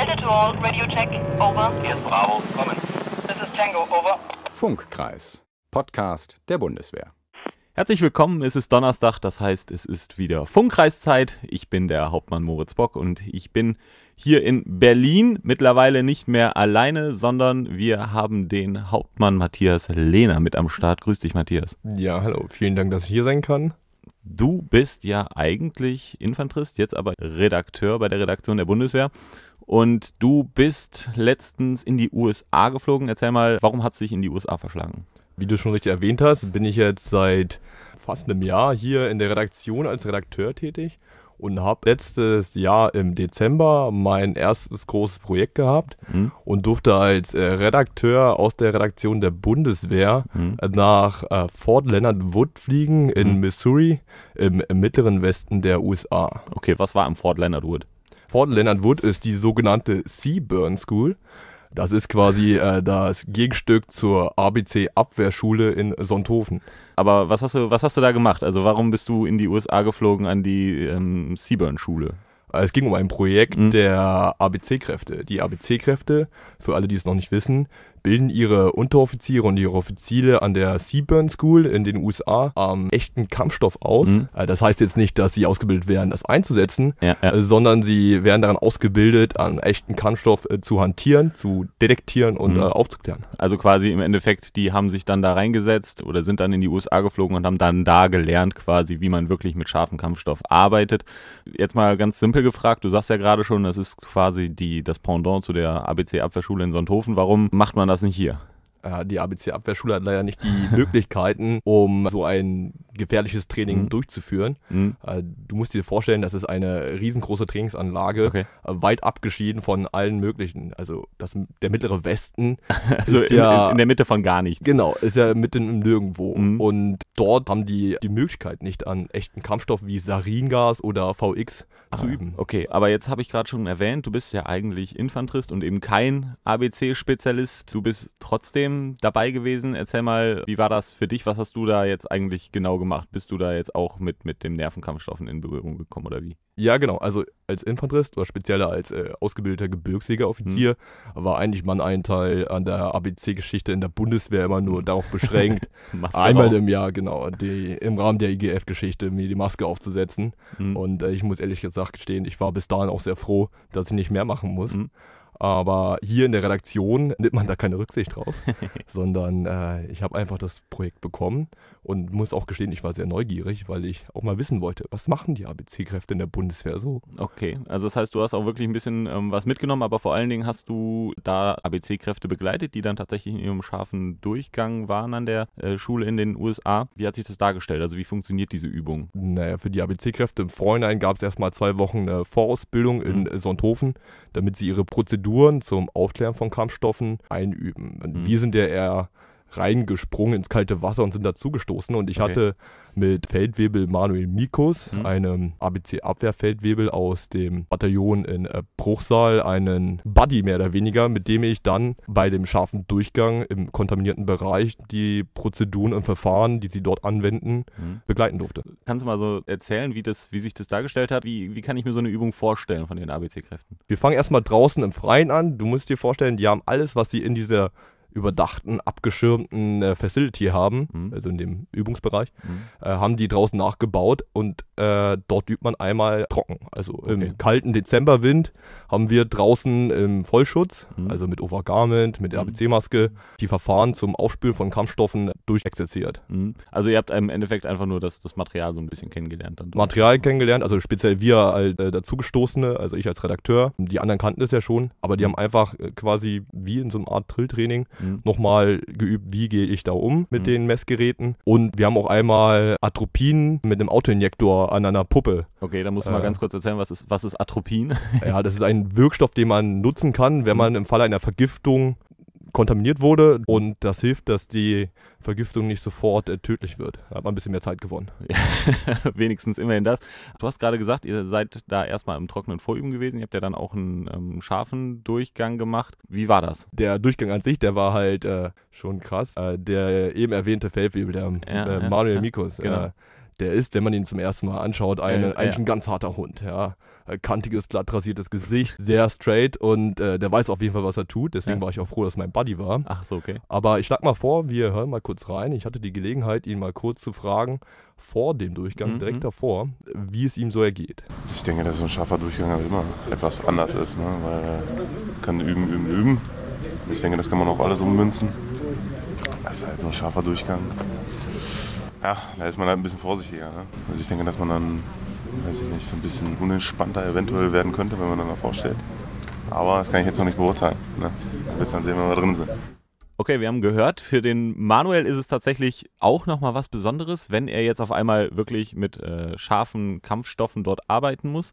Delta to all, radio over. Hier ist Bravo, kommen. Das ist Tango, over. Funkkreis, Podcast der Bundeswehr. Herzlich willkommen, es ist Donnerstag, das heißt, es ist wieder Funkkreiszeit. Ich bin der Hauptmann Moritz Bock und ich bin hier in Berlin mittlerweile nicht mehr alleine, sondern wir haben den Hauptmann Matthias Lehner mit am Start. Grüß dich, Matthias. Ja, hallo, vielen Dank, dass ich hier sein kann. Du bist ja eigentlich Infanterist, jetzt aber Redakteur bei der Redaktion der Bundeswehr. Und du bist letztens in die USA geflogen. Erzähl mal, warum hat es dich in die USA verschlagen? Wie du schon richtig erwähnt hast, bin ich jetzt seit fast einem Jahr hier in der Redaktion als Redakteur tätig und habe letztes Jahr im Dezember mein erstes großes Projekt gehabt mhm. und durfte als äh, Redakteur aus der Redaktion der Bundeswehr mhm. nach äh, Fort Leonard Wood fliegen in mhm. Missouri im, mittleren Westen der USA. Okay, was war am Fort Leonard Wood? von Leonard Wood ist die sogenannte Seaburn School. Das ist quasi äh, das Gegenstück zur ABC-Abwehrschule in Sonthofen. Aber was hast, du, was hast du da gemacht? Also warum bist du in die USA geflogen an die ähm, Seaburn-Schule? Es ging um ein Projekt mhm. der ABC-Kräfte. Die ABC-Kräfte, für alle, die es noch nicht wissen, bilden ihre Unteroffiziere und ihre Offiziere an der Seaburn School in den USA am echten Kampfstoff aus. Mhm. Äh, das heißt jetzt nicht, dass sie ausgebildet werden, das einzusetzen, ja, ja. Äh, sondern sie werden daran ausgebildet, an echten Kampfstoff äh, zu hantieren, zu detektieren und mhm. aufzuklären. Also quasi im Endeffekt, die haben sich dann da reingesetzt oder sind dann in die USA geflogen und haben dann da gelernt quasi, wie man wirklich mit scharfem Kampfstoff arbeitet. Jetzt mal ganz simpel gefragt, du sagst ja gerade schon, das ist quasi die, das Pendant zu der ABC-Abwehrschule in Sonthofen. Warum macht man das nicht hier. Äh, die ABC-Abwehrschule hat leider nicht die Möglichkeiten, um so ein gefährliches Training mhm. durchzuführen. Mhm. Äh, du musst dir vorstellen, das ist eine riesengroße Trainingsanlage, okay. Äh, weit abgeschieden von allen möglichen. Also das, der mittlere Westen. also ist in, ja, in der Mitte von gar nichts. Genau, ist ja mitten im Nirgendwo. Mhm. Und dort haben die die Möglichkeit nicht an echten Kampfstoff wie Saringas oder VX ah, zu üben. Okay, aber jetzt habe ich gerade schon erwähnt, du bist ja eigentlich Infanterist und eben kein ABC-Spezialist. Du bist trotzdem dabei gewesen. Erzähl mal, wie war das für dich? Was hast du da jetzt eigentlich genau gemacht? Bist du da jetzt auch mit, mit dem Nervenkampfstoffen in Berührung gekommen oder wie? Ja, genau. Also als Infanterist oder speziell als äh, ausgebildeter Gebirgsjägeroffizier hm. war eigentlich mein Anteil an der ABC-Geschichte in der Bundeswehr immer nur hm. darauf beschränkt, einmal auf. im Jahr, genau, die, im Rahmen der IGF-Geschichte mir die Maske aufzusetzen. Hm. Und äh, ich muss ehrlich gesagt gestehen, ich war bis dahin auch sehr froh, dass ich nicht mehr machen muss. Hm. Aber hier in der Redaktion nimmt man da keine Rücksicht drauf, sondern äh, ich habe einfach das Projekt bekommen und muss auch gestehen, ich war sehr neugierig, weil ich auch mal wissen wollte, was machen die ABC-Kräfte in der Bundeswehr so? Okay, also das heißt, du hast auch wirklich ein bisschen ähm, was mitgenommen, aber vor allen Dingen hast du da ABC-Kräfte begleitet, die dann tatsächlich in ihrem scharfen Durchgang waren an der äh, Schule in den USA. Wie hat sich das dargestellt? Also wie funktioniert diese Übung? Naja, für die ABC-Kräfte im Vorhinein gab es erstmal zwei Wochen eine äh, Vorausbildung in mhm. Sonthofen, damit sie ihre Prozedur Prozeduren zum Aufklären von Kampfstoffen einüben. Mhm. Wie sind der eher reingesprungen ins kalte Wasser und sind dazugestoßen. Und ich okay. hatte mit Feldwebel Manuel Mikus, mhm. einem ABC-Abwehrfeldwebel aus dem Bataillon in äh, Bruchsal, einen Buddy mehr oder weniger, mit dem ich dann bei dem scharfen Durchgang im kontaminierten Bereich die Prozeduren und Verfahren, die sie dort anwenden, mhm. begleiten durfte. Kannst du mal so erzählen, wie, das, wie sich das dargestellt hat? Wie, wie kann ich mir so eine Übung vorstellen von den ABC-Kräften? Wir fangen erstmal draußen im Freien an. Du musst dir vorstellen, die haben alles, was sie in dieser überdachten, abgeschirmten äh, Facility haben, mhm. also in dem Übungsbereich, mhm. äh, haben die draußen nachgebaut und äh, dort übt man einmal trocken. Also okay. im kalten Dezemberwind haben wir draußen im ähm, Vollschutz, mhm. also mit Overgarment, mit mhm. RBC-Maske, die Verfahren zum Aufspülen von Kampfstoffen durchexerziert. Mhm. Also ihr habt im Endeffekt einfach nur das, das Material so ein bisschen kennengelernt. Dann Material kennengelernt, also speziell wir als äh, dazugestoßene, also ich als Redakteur, die anderen kannten es ja schon, aber die mhm. haben einfach äh, quasi wie in so einer Art Trilltraining mhm. nochmal geübt, wie gehe ich da um mit mhm. den Messgeräten. Und wir haben auch einmal Atropin mit einem Autoinjektor an einer Puppe. Okay, da muss ich äh, mal ganz kurz erzählen, was ist, was ist Atropin? Ja, das ist ein Wirkstoff, den man nutzen kann, wenn mhm. man im Falle einer Vergiftung kontaminiert wurde und das hilft, dass die Vergiftung nicht sofort äh, tödlich wird. Da hat man ein bisschen mehr Zeit gewonnen. Wenigstens immerhin das. Du hast gerade gesagt, ihr seid da erstmal im trockenen Vorüben gewesen. Ihr habt ja dann auch einen ähm, scharfen Durchgang gemacht. Wie war das? Der Durchgang an sich, der war halt äh, schon krass. Äh, der eben erwähnte Feldwebel, der ja, äh, Manuel ja, Mikos. Genau äh, der ist, wenn man ihn zum ersten Mal anschaut, eine, äh, eigentlich ja. ein ganz harter Hund. Ja. Äh, kantiges, glatt rasiertes Gesicht, sehr straight und äh, der weiß auf jeden Fall, was er tut. Deswegen ja. war ich auch froh, dass mein Buddy war. Ach so, okay. Aber ich schlag mal vor, wir hören mal kurz rein. Ich hatte die Gelegenheit, ihn mal kurz zu fragen, vor dem Durchgang, mhm. direkt mhm. davor, wie es ihm so ergeht. Ich denke, dass so ein scharfer Durchgang immer etwas anders ist, ne? weil er kann üben, üben, üben. Ich denke, das kann man auch alles ummünzen. Das ist halt so ein scharfer Durchgang ja, da ist man halt ein bisschen vorsichtiger. Ne? Also ich denke, dass man dann, weiß ich nicht, so ein bisschen unentspannter eventuell werden könnte, wenn man dann davor steht. Aber das kann ich jetzt noch nicht beurteilen. Ne? Da wird dann sehen, wenn wir drin sind. Okay, wir haben gehört, für den Manuel ist es tatsächlich auch nochmal was Besonderes, wenn er jetzt auf einmal wirklich mit äh, scharfen Kampfstoffen dort arbeiten muss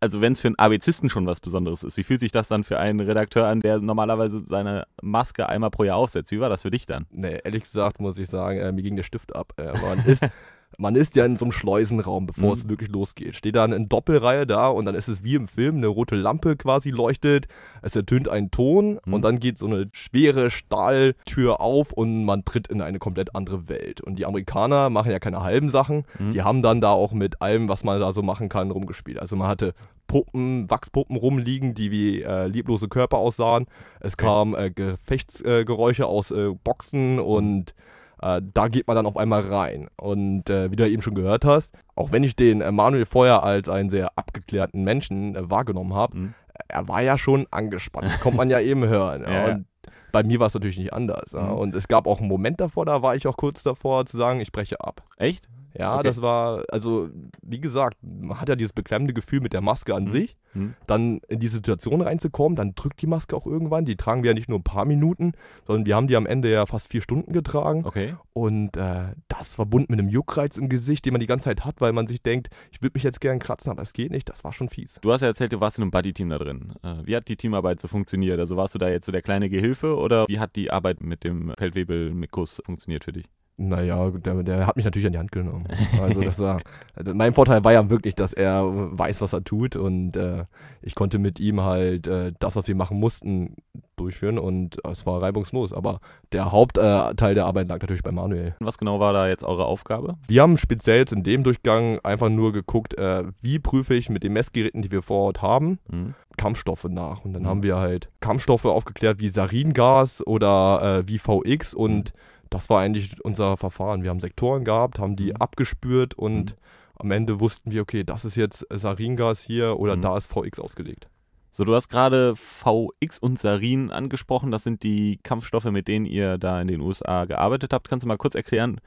also wenn es für einen ABCisten schon was Besonderes ist, wie fühlt sich das dann für einen Redakteur an, der normalerweise seine Maske einmal pro Jahr aufsetzt? Wie war das für dich dann? Nee, ehrlich gesagt muss ich sagen, äh, mir ging der Stift ab. Äh, man ist man ist ja in so einem Schleusenraum, bevor mhm. es wirklich losgeht. Steht dann in Doppelreihe da und dann ist es wie im Film, eine rote Lampe quasi leuchtet, es ertönt ein Ton mhm. und dann geht so eine schwere Stahltür auf und man tritt in eine komplett andere Welt. Und die Amerikaner machen ja keine halben Sachen, mhm. die haben dann da auch mit allem, was man da so machen kann, rumgespielt. Also man hatte Puppen, Wachspuppen rumliegen, die wie äh, lieblose Körper aussahen. Es okay. kamen äh, Gefechtsgeräusche äh, aus Boxen und äh, da geht man dann auf einmal rein. Und äh, wie du ja eben schon gehört hast, auch wenn ich den äh, Manuel vorher als einen sehr abgeklärten Menschen äh, wahrgenommen habe, mhm. er war ja schon angespannt. Das kommt man ja eben hören. ja. Und bei mir war es natürlich nicht anders. Mhm. Und es gab auch einen Moment davor, da war ich auch kurz davor zu sagen, ich breche ab. Echt? Ja, okay. das war, also wie gesagt, man hat ja dieses beklemmende Gefühl mit der Maske an mhm. sich. Mhm. Dann in die Situation reinzukommen, dann drückt die Maske auch irgendwann. Die tragen wir ja nicht nur ein paar Minuten, sondern wir haben die am Ende ja fast vier Stunden getragen. Okay. Und äh, das verbunden mit einem Juckreiz im Gesicht, den man die ganze Zeit hat, weil man sich denkt, ich würde mich jetzt gern kratzen, aber es geht nicht. Das war schon fies. Du hast ja erzählt, du warst in einem Buddy-Team da drin. Äh, wie hat die Teamarbeit so funktioniert? Also warst du da jetzt so der kleine Gehilfe oder wie hat die Arbeit mit dem Feldwebel-Mikus funktioniert für dich? Naja, der, der hat mich natürlich an die Hand genommen. Also das war, also mein Vorteil war ja wirklich, dass er weiß, was er tut und äh, ich konnte mit ihm halt äh, das, was wir machen mussten, durchführen und es war reibungslos. Aber der Hauptteil äh, der Arbeit lag natürlich bei Manuel. Was genau war da jetzt eure Aufgabe? Wir haben speziell jetzt in dem Durchgang einfach nur geguckt, äh, wie prüfe ich mit den Messgeräten, die wir vor Ort haben, mhm. Kampfstoffe nach. Und dann mhm. haben wir halt Kampfstoffe aufgeklärt wie Saringas oder äh, wie VX und mhm das war eigentlich unser Verfahren. Wir haben Sektoren gehabt, haben die mhm. abgespürt und mhm. am Ende wussten wir, okay, das ist jetzt Saringas hier oder mhm. da ist VX ausgelegt. So, du hast gerade VX und Sarin angesprochen. Das sind die Kampfstoffe, mit denen ihr da in den USA gearbeitet habt. Kannst du mal kurz erklären,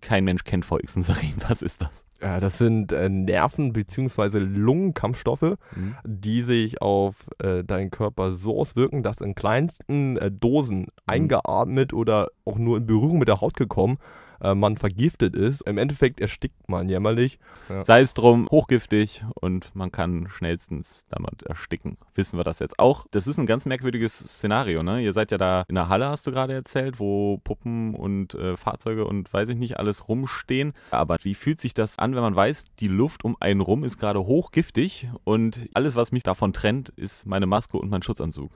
kein Mensch kennt Volksensarin. Was ist das? Ja, das sind äh, Nerven- bzw. Lungenkampfstoffe, mhm. die sich auf äh, deinen Körper so auswirken, dass in kleinsten äh, Dosen mhm. eingeatmet oder auch nur in Berührung mit der Haut gekommen äh, man vergiftet ist. Im Endeffekt erstickt man jämmerlich. Ja. Sei es drum, hochgiftig und man kann schnellstens damit ersticken. Wissen wir das jetzt auch? Das ist ein ganz merkwürdiges Szenario, ne? Ihr seid ja da in der Halle, hast du gerade erzählt, wo Puppen und äh, Fahrzeuge und weiß ich nicht alles rumstehen. Aber wie fühlt sich das an, wenn man weiß, die Luft um einen rum ist gerade hochgiftig und alles, was mich davon trennt, ist meine Maske und mein Schutzanzug?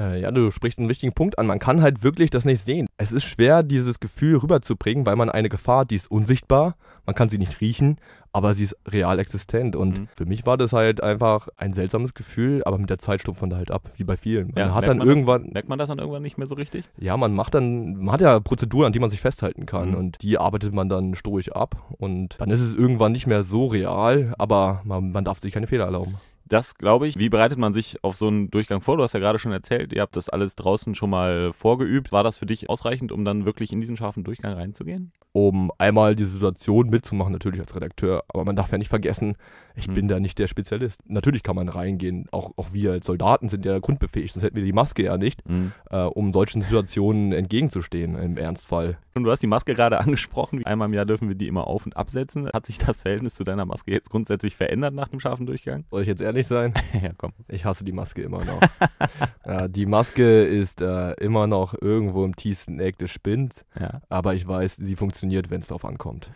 Äh, ja, du sprichst einen wichtigen Punkt an. Man kann halt wirklich das nicht sehen. Es ist schwer, dieses Gefühl rüberzubringen, weil man eine Gefahr, die ist unsichtbar, man kann sie nicht riechen, aber sie ist real existent. Und mhm. für mich war das halt einfach ein seltsames Gefühl, aber mit der Zeit stumpft man da halt ab, wie bei vielen. Man ja, hat dann man irgendwann. Das, merkt man das dann irgendwann nicht mehr so richtig? Ja, man macht dann, man hat ja Prozeduren, an die man sich festhalten kann mhm. und die arbeitet man dann stoisch ab und dann ist es irgendwann nicht mehr so real, aber man, man darf sich keine Fehler erlauben. Das glaube ich. Wie bereitet man sich auf so einen Durchgang vor? Du hast ja gerade schon erzählt, ihr habt das alles draußen schon mal vorgeübt. War das für dich ausreichend, um dann wirklich in diesen scharfen Durchgang reinzugehen? Um einmal die Situation mitzumachen, natürlich als Redakteur. Aber man darf ja nicht vergessen, ich hm. bin da nicht der Spezialist. Natürlich kann man reingehen. Auch, auch wir als Soldaten sind ja grundbefähigt, sonst hätten wir die Maske ja nicht, hm. äh, um solchen Situationen entgegenzustehen im Ernstfall. Und du hast die Maske gerade angesprochen. Einmal im Jahr dürfen wir die immer auf- und absetzen. Hat sich das Verhältnis zu deiner Maske jetzt grundsätzlich verändert nach dem scharfen Durchgang? Soll ich jetzt ehrlich ehrlich sein? ja, komm. Ich hasse die Maske immer noch. äh, die Maske ist äh, immer noch irgendwo im tiefsten Eck des Spinds. ja. aber ich weiß, sie funktioniert, wenn es darauf ankommt.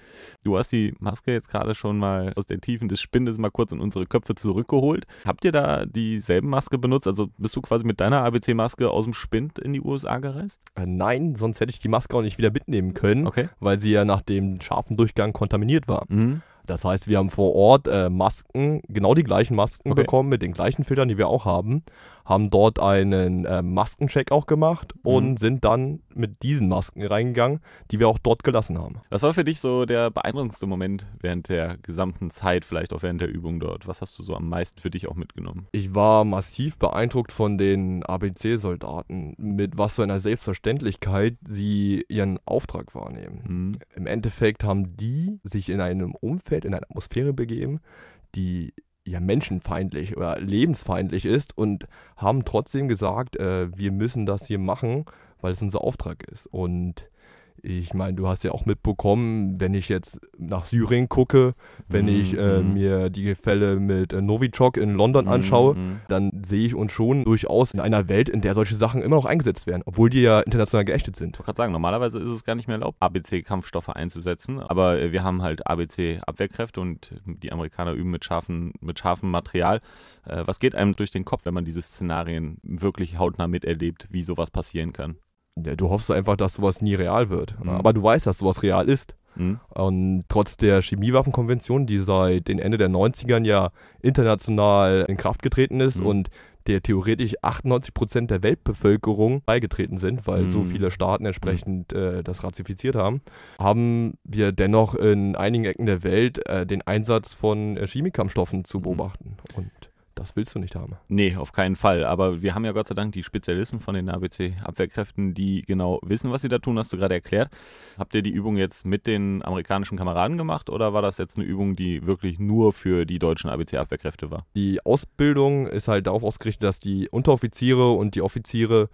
Du hast die Maske jetzt gerade schon mal aus den Tiefen des Spindes mal kurz in unsere Köpfe zurückgeholt. Habt ihr da dieselben Maske benutzt? Also bist du quasi mit deiner ABC-Maske aus dem Spind in die USA gereist? Äh, nein, sonst hätte ich die Maske auch nicht wieder mitnehmen können, okay. weil sie ja nach dem scharfen Durchgang kontaminiert war. Mhm. Das heißt, wir haben vor Ort äh, Masken, genau die gleichen Masken okay. bekommen mit den gleichen Filtern, die wir auch haben haben dort einen äh, Maskencheck auch gemacht mhm. und sind dann mit diesen Masken reingegangen, die wir auch dort gelassen haben. Was war für dich so der beeindruckendste Moment während der gesamten Zeit, vielleicht auch während der Übung dort? Was hast du so am meisten für dich auch mitgenommen? Ich war massiv beeindruckt von den ABC-Soldaten, mit was für einer Selbstverständlichkeit sie ihren Auftrag wahrnehmen. Mhm. Im Endeffekt haben die sich in einem Umfeld, in einer Atmosphäre begeben, die ja menschenfeindlich oder lebensfeindlich ist und haben trotzdem gesagt, äh, wir müssen das hier machen, weil es unser Auftrag ist. Und ich meine, du hast ja auch mitbekommen, wenn ich jetzt nach Syrien gucke, wenn mm, ich mhm, äh, mhm. mir die Fälle mit äh, Novichok in London mhm, anschaue, mm, dann sehe ich uns schon durchaus in einer Welt, in der solche Sachen immer noch eingesetzt werden, obwohl die ja international geächtet sind. Ich wollte gerade sagen, normalerweise ist es gar nicht mehr erlaubt, ABC-Kampfstoffe einzusetzen, aber äh, wir haben halt ABC-Abwehrkräfte und die Amerikaner üben mit, scharfen, mit scharfem Material. Äh, was geht einem durch den Kopf, wenn man diese Szenarien wirklich hautnah miterlebt, wie sowas passieren kann? du hoffst einfach, dass sowas nie real wird. Ne? Mhm. Aber du weißt, dass sowas real ist. Mhm. Und trotz der Chemiewaffenkonvention, die seit den Ende der 90ern ja international in Kraft getreten ist mhm. und der theoretisch 98 Prozent der Weltbevölkerung beigetreten sind, weil so mhm. viele Staaten mhm. entsprechend äh, das ratifiziert haben, haben wir dennoch in einigen Ecken der Welt äh, den Einsatz von äh, Chemiekampfstoffen zu mhm. beobachten. Und das willst du nicht haben. Nee, auf keinen Fall. Aber wir haben ja Gott sei Dank die Spezialisten von den ABC-Abwehrkräften, die genau wissen, was sie da tun, hast du gerade erklärt. Habt ihr die Übung jetzt mit den amerikanischen Kameraden gemacht oder war das jetzt eine Übung, die wirklich nur für die deutschen ABC-Abwehrkräfte war? Die Ausbildung ist halt darauf ausgerichtet, dass die Unteroffiziere und die Offiziere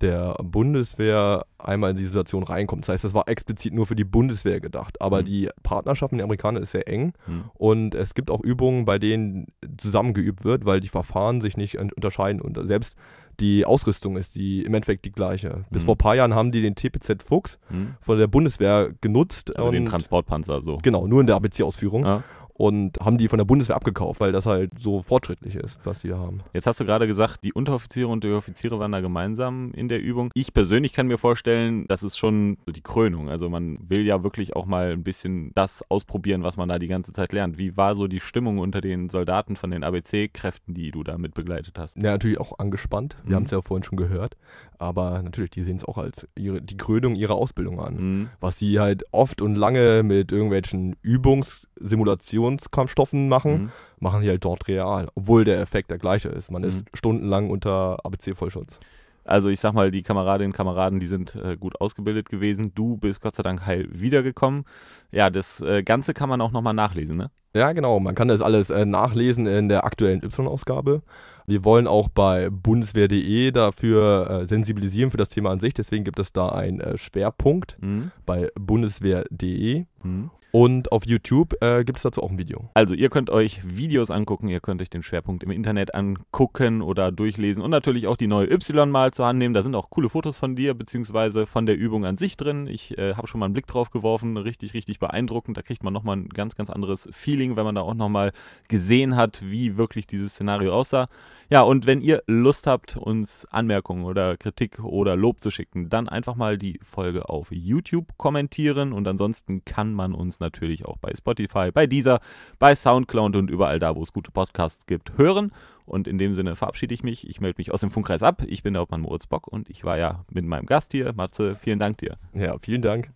der Bundeswehr einmal in die Situation reinkommt. Das heißt, das war explizit nur für die Bundeswehr gedacht. Aber mhm. die Partnerschaft mit den Amerikanern ist sehr eng mhm. und es gibt auch Übungen, bei denen zusammengeübt wird, weil die Verfahren sich nicht unterscheiden und selbst die Ausrüstung ist die im Endeffekt die gleiche. Bis mhm. vor ein paar Jahren haben die den TPZ Fuchs hm. von der Bundeswehr genutzt. Also den Transportpanzer so. Genau, nur in der ABC-Ausführung. Ja und haben die von der Bundeswehr abgekauft, weil das halt so fortschrittlich ist, was die da haben. Jetzt hast du gerade gesagt, die Unteroffiziere und die Offiziere waren da gemeinsam in der Übung. Ich persönlich kann mir vorstellen, das ist schon die Krönung. Also man will ja wirklich auch mal ein bisschen das ausprobieren, was man da die ganze Zeit lernt. Wie war so die Stimmung unter den Soldaten von den ABC-Kräften, die du da mit begleitet hast? Ja, natürlich auch angespannt. Wir mhm. haben es ja vorhin schon gehört. Aber natürlich, die sehen es auch als ihre, die Krönung ihrer Ausbildung an. Mhm. Was sie halt oft und lange mit irgendwelchen Übungs- Simulationskampfstoffen machen, mhm. machen die halt dort real, obwohl der Effekt der gleiche ist. Man mhm. ist stundenlang unter ABC-Vollschutz. Also ich sag mal, die Kameradinnen und Kameraden, die sind äh, gut ausgebildet gewesen. Du bist Gott sei Dank heil wiedergekommen. Ja, das äh, Ganze kann man auch nochmal nachlesen, ne? Ja, genau. Man kann das alles äh, nachlesen in der aktuellen Y-Ausgabe. Wir wollen auch bei bundeswehr.de dafür äh, sensibilisieren für das Thema an sich. Deswegen gibt es da einen äh, Schwerpunkt mhm. bei bundeswehr.de. Mhm. Und auf YouTube äh, gibt es dazu auch ein Video. Also ihr könnt euch Videos angucken, ihr könnt euch den Schwerpunkt im Internet angucken oder durchlesen und natürlich auch die neue Y mal zur Hand nehmen. Da sind auch coole Fotos von dir beziehungsweise von der Übung an sich drin. Ich äh, habe schon mal einen Blick drauf geworfen, richtig, richtig beeindruckend. Da kriegt man nochmal ein ganz, ganz anderes Feeling deswegen, wenn man da auch nochmal gesehen hat, wie wirklich dieses Szenario aussah. Ja, und wenn ihr Lust habt, uns Anmerkungen oder Kritik oder Lob zu schicken, dann einfach mal die Folge auf YouTube kommentieren und ansonsten kann man uns natürlich auch bei Spotify, bei dieser, bei Soundcloud und überall da, wo es gute Podcasts gibt, hören. Und in dem Sinne verabschiede ich mich. Ich melde mich aus dem Funkkreis ab. Ich bin der Hauptmann Moritz Bock und ich war ja mit meinem Gast hier. Matze, vielen Dank dir. Ja, vielen Dank.